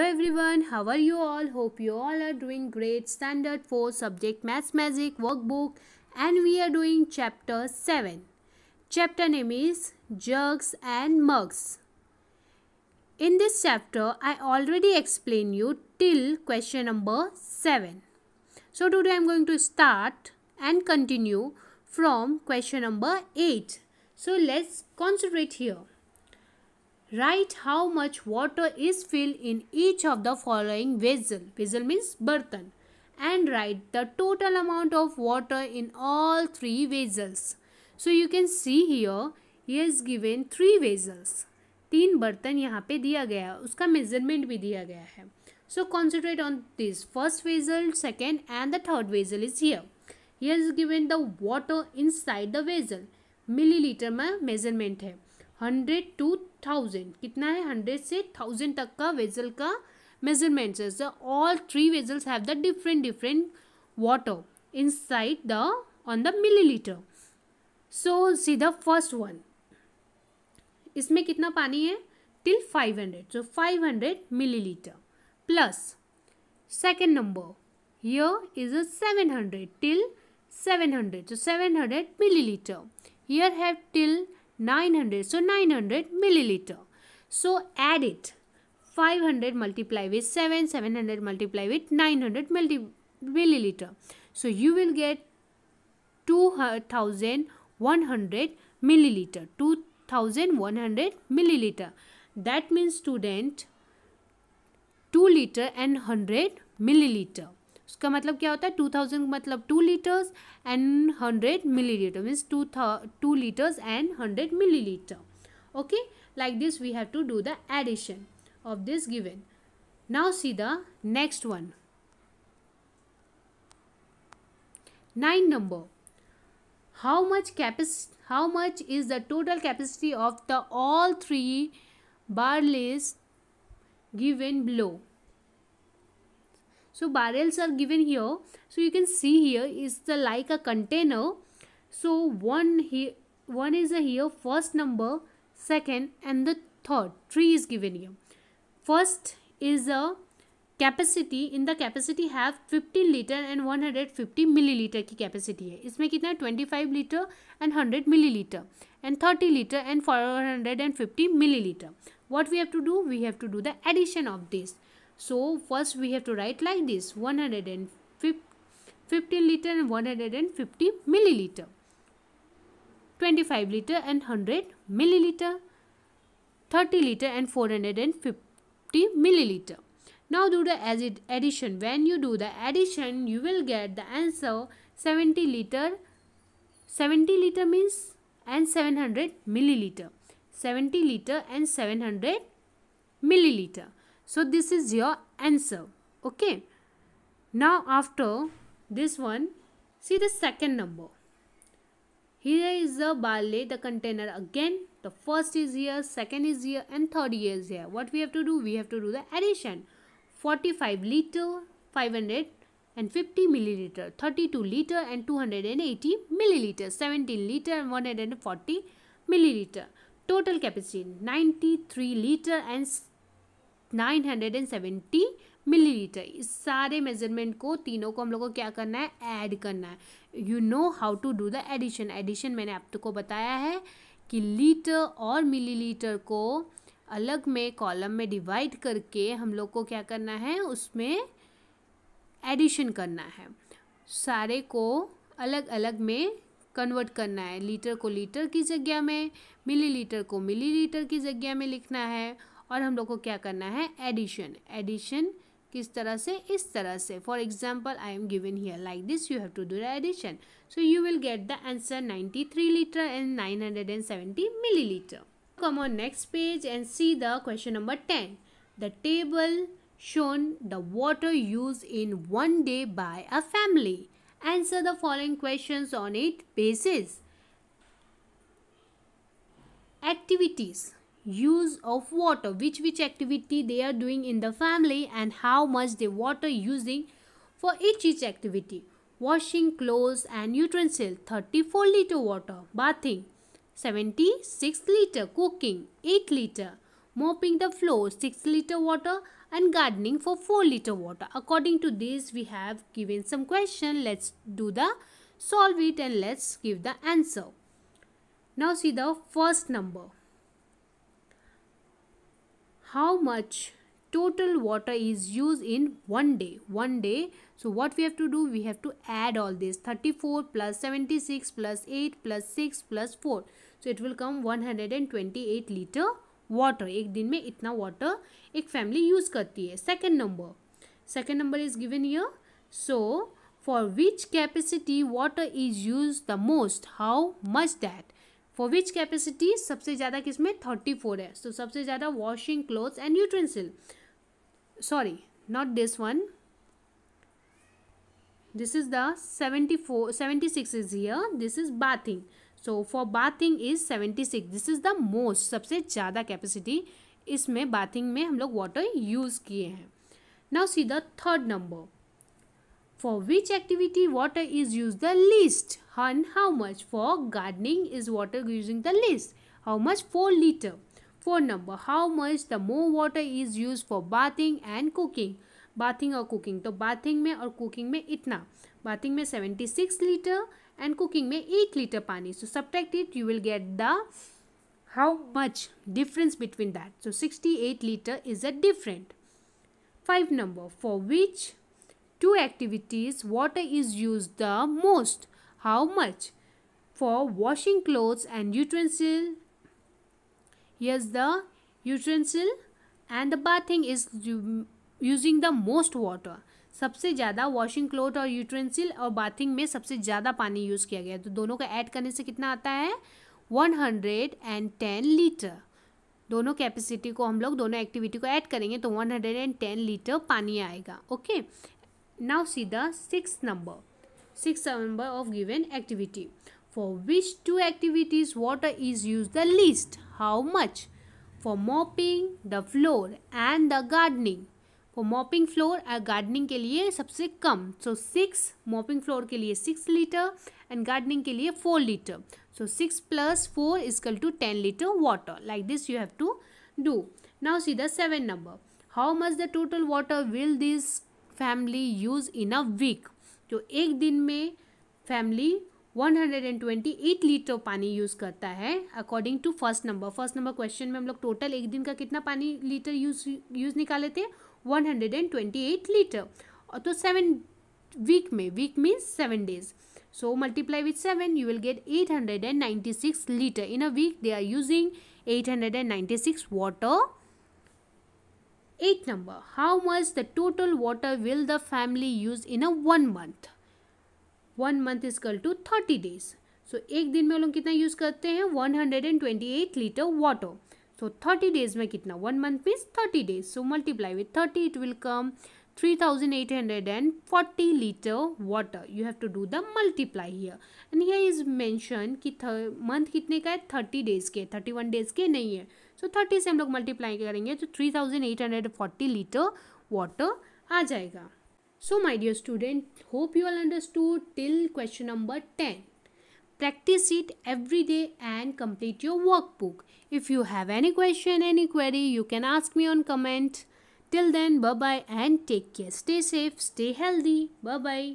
Hello everyone, how are you all? Hope you all are doing great. Standard 4 subject Maths Magic workbook and we are doing chapter 7. Chapter name is Jugs and Mugs. In this chapter, I already explained you till question number 7. So today I am going to start and continue from question number 8. So let's concentrate here write how much water is filled in each of the following vessel vessel means bartan and write the total amount of water in all three vessels so you can see here he has given three vessels teen bartan yahan pe diya gaya uska measurement bhi diya gaya hai so concentrate on this first vessel second and the third vessel is here he has given the water inside the vessel milliliter mein measurement hai Hundred two thousand कितना है hundred से thousand तक का vessel का measurements is all three vessels have the different different water inside the on the millilitre so see the first one इसमें कितना पानी है till five hundred so five hundred millilitre plus second number is a hundred till seven hundred so seven hundred millilitre here have till 900 so 900 milliliter so add it 500 multiply with 7 700 multiply with 900 milliliter so you will get 2100 milliliter 2100 milliliter that means student 2 liter and 100 milliliter उसका मतलब क्या होता है two thousand मतलब two litres and hundred millilitre means two था two litres and hundred millilitre okay like this we have to do the addition of this given now see the next one nine number how much कैपेस how much is the total capacity of the all three barrels given below so barrels are given here so you can see here is the like a container so one here one is a here first number second and the third three is given here first is a capacity in the capacity have fifteen liter and 150 milliliter ki capacity hai isme kitna 25 liter and 100 milliliter and 30 liter and 450 milliliter what we have to do we have to do the addition of this so first we have to write like this 150 liter and 150 milliliter. 25 liter and 100 milliliter. 30 liter and 450 milliliter. Now do the addition. When you do the addition, you will get the answer 70 liter. 70 liter means and 700 milliliter. 70 liter and 700 milliliter so this is your answer okay now after this one see the second number here is the barley the container again the first is here second is here and third is here what we have to do we have to do the addition 45 liter 500 and 50 milliliter 32 liter and 280 milliliter 17 liter and 140 milliliter total capacity 93 liter and 970 millilitre इस सारे measurement को तीनों को हम लोग को क्या करना है ऐड करना है you know how to do the addition addition मैंने आपको बताया है कि लीटर और मिलीलीटर को अलग में कॉलम में डिवाइड करके हम लोग को क्या करना है उसमें एडिशन करना है सारे को अलग अलग में कन्वर्ट करना है लीटर को लीटर की जगह में मिलीलीटर को मिलीलीटर की जगह में लिखना है और हम लोग को क्या करना है एडिशन एडिशन किस तरह से इस तरह से for example I am given here like this you have to do the addition so you will get the answer three litre and nine hundred and seventy millilitre come on next page and see the question number ten the table shown the water use in one day by a family answer the following question on it basis activities use of water which which activity they are doing in the family and how much they water using for each each activity washing clothes and utensil 34 liter water bathing 76 liter cooking 8 liter mopping the floor 6 liter water and gardening for 4 liter water according to this we have given some question let's do the solve it and let's give the answer now see the first number how much total water is used in one day one day so what we have to do we have to add all this 34 plus 76 plus 8 plus 6 plus 4 so it will come 128 liter water. एक din में itna water एक family use करती है second number second number is given here so for which capacity water is use the most how much for which capacity सबसे ज़्यादा किसमें thirty four है सो so, सबसे ज़्यादा washing cloth and utensil sorry not this one this is the seventy four seventy six is here this is bathing so for bathing is seventy six this is the most सबसे ज़्यादा capacity इसमें bathing में हम लोग water use किए हैं now see the third number For which activity water is used the least? how much? For gardening is water using the least. How much? 4 liter. For number, how much the more water is used for bathing and cooking? Bathing or cooking. So, bathing mein or cooking mein itna. Bathing mein 76 liter and cooking mein 8 liter pani. So, subtract it, you will get the how much difference between that. So, 68 liter is a different. 5 number, for which two activities water is used the most how much for washing clothes and utensil here's the utensil and the bathing is using the most water सबसे ज़्यादा washing cloth और utensil और bathing में सबसे ज़्यादा पानी use किया गया तो दोनों का ऐड करने से कितना आता है one hundred and ten litre दोनों कैपेसिटी को हम लोग दोनों एक्टिविटी को ऐड करेंगे तो one hundred and ten litre पानी आएगा okay Now see the sixth number. Sixth number of given activity. For which two activities water is used the least? How much? For mopping the floor and the gardening. For mopping floor and gardening के लिए सबसे कम. So six mopping floor के लिए six liter and gardening के लिए four liter. So six plus four is equal to ten liter water. Like this you have to do. Now see the seven number. How much the total water will this family use in a week तो एक दिन में family 128 litre पानी use करता है according to first number first number question में हम लोग टोटल एक दिन का कितना पानी लीटर यूज यूज़ निकाले थे 128 लीटर और तो सेवन वीक में week means seven days so multiply with 7 you will get 896 liter in a week they are using 896 water eight number how much the total water will the family use in a one month one month is equal to thirty days सो एक दिन में लोग कितना use करते हैं one hundred and twenty eight litre water so thirty days में कितना one month means thirty days so multiply with thirty it will come three thousand eight hundred and forty litre water you have to do the multiply here and here is mention कि month कितने का है thirty days के thirty one days के नहीं है सो so, 30 से हम लोग मल्टीप्लाई करेंगे तो three thousand eight hundred forty litre water आ जाएगा so my dear student hope you all understood till question number ten practice it every day and complete your workbook if you have any question any query you can ask me on comment till then bye and take care stay safe stay healthy bye